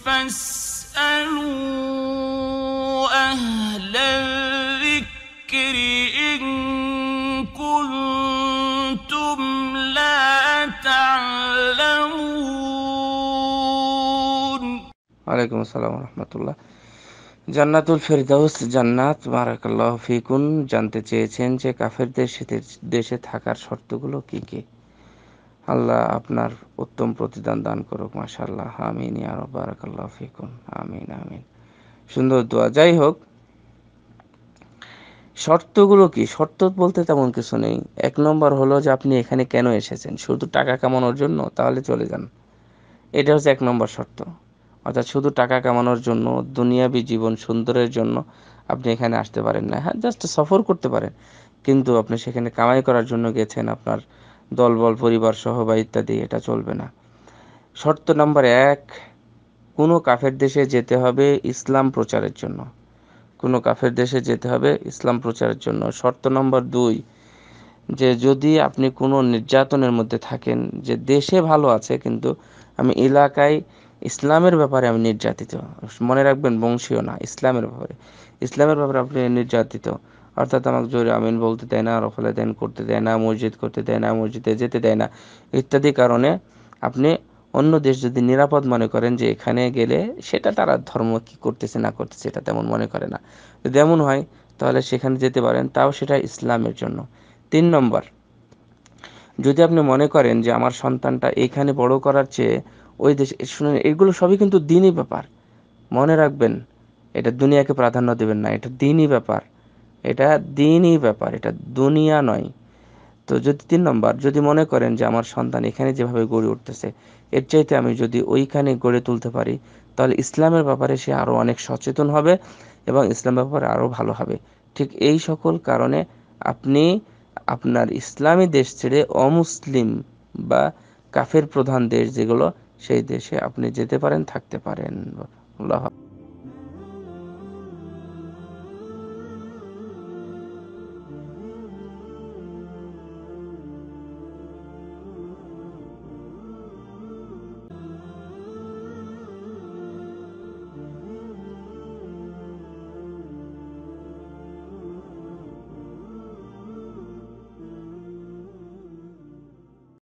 জান্নাতুল ফেরদাউস জান্নাত মারাকাল্লাহ ফিকুন জানতে চেয়েছেন যে কাফের দেশে থাকার শর্তগুলো কি কি আল্লাহ আপনার উত্তম প্রতিদান দান করুক মাসাল্লাহ আমিন ফিকুন আমিন আমিন সুন্দর দোয়া যাই হোক শর্তগুলো কি শর্ত বলতে তেমন কিছু নেই এক নম্বর হলো যে আপনি এখানে কেন এসেছেন শুধু টাকা কামানোর জন্য তাহলে চলে যান এটা হচ্ছে এক নম্বর শর্ত অর্থাৎ শুধু টাকা কামানোর জন্য দুনিয়াবি জীবন সুন্দরের জন্য আপনি এখানে আসতে পারেন না হ্যাঁ জাস্ট সফর করতে পারেন কিন্তু আপনি সেখানে কামাই করার জন্য গেছেন আপনার দলবল পরিবার সহ বা ইত্যাদি এটা চলবে না শর্ত নাম্বার এক কোনো কাফের দেশে যেতে হবে ইসলাম প্রচারের জন্য কোনো কাফের দেশে যেতে হবে ইসলাম প্রচারের জন্য শর্ত নম্বর দুই যে যদি আপনি কোনো নির্যাতনের মধ্যে থাকেন যে দেশে ভালো আছে কিন্তু আমি এলাকায় ইসলামের ব্যাপারে আমি নির্যাতিত মনে রাখবেন বংশীয় না ইসলামের ব্যাপারে ইসলামের ব্যাপারে আপনি নির্যাতিত অর্থাৎ আমাকে জোরে আমিন বলতে দেয় না রফলে দেন করতে দেয় না মসজিদ করতে দেয় না মসজিদে যেতে দেয় না ইত্যাদি কারণে আপনি অন্য দেশ যদি নিরাপদ মনে করেন যে এখানে গেলে সেটা তারা ধর্ম কি করতেছে না করতেছে এটা তেমন মনে করে না যদি এমন হয় তাহলে সেখানে যেতে পারেন তাও সেটা ইসলামের জন্য তিন নম্বর যদি আপনি মনে করেন যে আমার সন্তানটা এখানে বড় করার চেয়ে ওই দেশ শুনেন এগুলো সবই কিন্তু দিনই ব্যাপার মনে রাখবেন এটা দুনিয়াকে প্রাধান্য দেবেন না এটা দিনই ব্যাপার এটা দিনই ব্যাপার এটা দুনিয়া নয় তো যদি তিন নম্বর যদি মনে করেন যে আমার সন্তান এখানে যেভাবে গড়ে উঠতেছে এর চাইতে আমি যদি ওইখানে গড়ে তুলতে পারি তাহলে ইসলামের ব্যাপারে সে আরও অনেক সচেতন হবে এবং ইসলাম ব্যাপারে আরও ভালো হবে ঠিক এই সকল কারণে আপনি আপনার ইসলামী দেশ ছেড়ে অমুসলিম বা কাফের প্রধান দেশ যেগুলো সেই দেশে আপনি যেতে পারেন থাকতে পারেন আল্লাহ